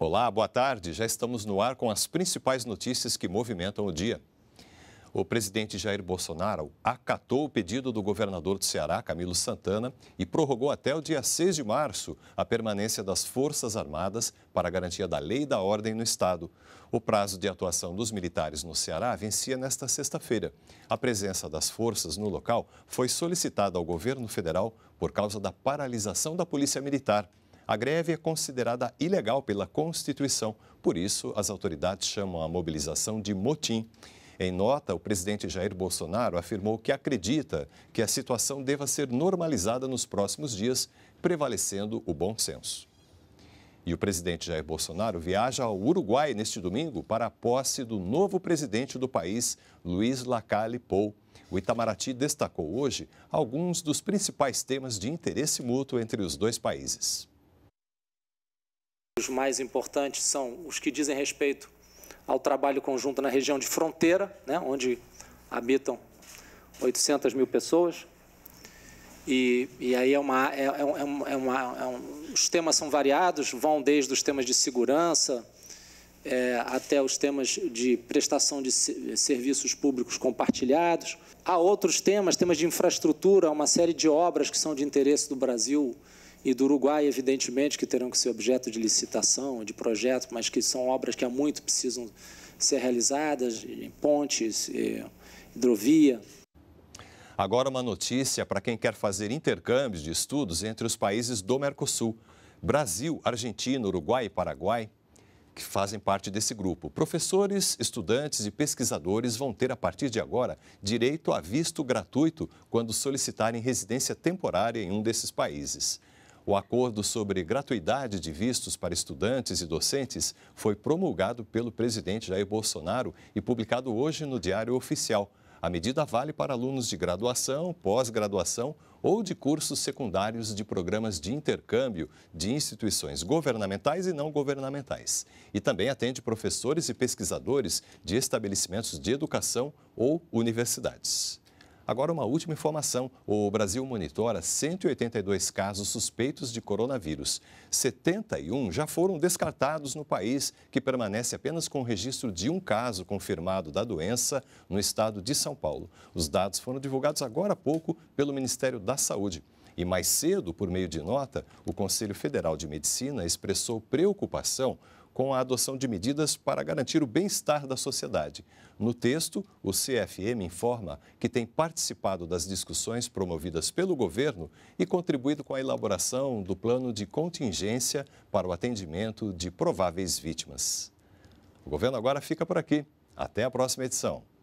Olá, boa tarde. Já estamos no ar com as principais notícias que movimentam o dia. O presidente Jair Bolsonaro acatou o pedido do governador do Ceará, Camilo Santana, e prorrogou até o dia 6 de março a permanência das Forças Armadas para garantia da lei e da ordem no Estado. O prazo de atuação dos militares no Ceará vencia nesta sexta-feira. A presença das forças no local foi solicitada ao governo federal por causa da paralisação da Polícia Militar. A greve é considerada ilegal pela Constituição, por isso as autoridades chamam a mobilização de motim. Em nota, o presidente Jair Bolsonaro afirmou que acredita que a situação deva ser normalizada nos próximos dias, prevalecendo o bom senso. E o presidente Jair Bolsonaro viaja ao Uruguai neste domingo para a posse do novo presidente do país, Luiz Lacalle Pou. O Itamaraty destacou hoje alguns dos principais temas de interesse mútuo entre os dois países. Os mais importantes são os que dizem respeito ao trabalho conjunto na região de fronteira, né, onde habitam 800 mil pessoas. E, e aí é uma, é, é, é, é uma, é um, os temas são variados, vão desde os temas de segurança é, até os temas de prestação de serviços públicos compartilhados. Há outros temas, temas de infraestrutura, uma série de obras que são de interesse do Brasil e do Uruguai, evidentemente, que terão que ser objeto de licitação, de projeto, mas que são obras que há muito precisam ser realizadas, pontes, hidrovia. Agora uma notícia para quem quer fazer intercâmbios de estudos entre os países do Mercosul. Brasil, Argentina, Uruguai e Paraguai que fazem parte desse grupo. Professores, estudantes e pesquisadores vão ter, a partir de agora, direito a visto gratuito quando solicitarem residência temporária em um desses países. O acordo sobre gratuidade de vistos para estudantes e docentes foi promulgado pelo presidente Jair Bolsonaro e publicado hoje no Diário Oficial. A medida vale para alunos de graduação, pós-graduação ou de cursos secundários de programas de intercâmbio de instituições governamentais e não governamentais. E também atende professores e pesquisadores de estabelecimentos de educação ou universidades. Agora, uma última informação: o Brasil monitora 182 casos suspeitos de coronavírus. 71 já foram descartados no país, que permanece apenas com o registro de um caso confirmado da doença no estado de São Paulo. Os dados foram divulgados agora há pouco pelo Ministério da Saúde. E mais cedo, por meio de nota, o Conselho Federal de Medicina expressou preocupação com a adoção de medidas para garantir o bem-estar da sociedade. No texto, o CFM informa que tem participado das discussões promovidas pelo governo e contribuído com a elaboração do plano de contingência para o atendimento de prováveis vítimas. O governo agora fica por aqui. Até a próxima edição.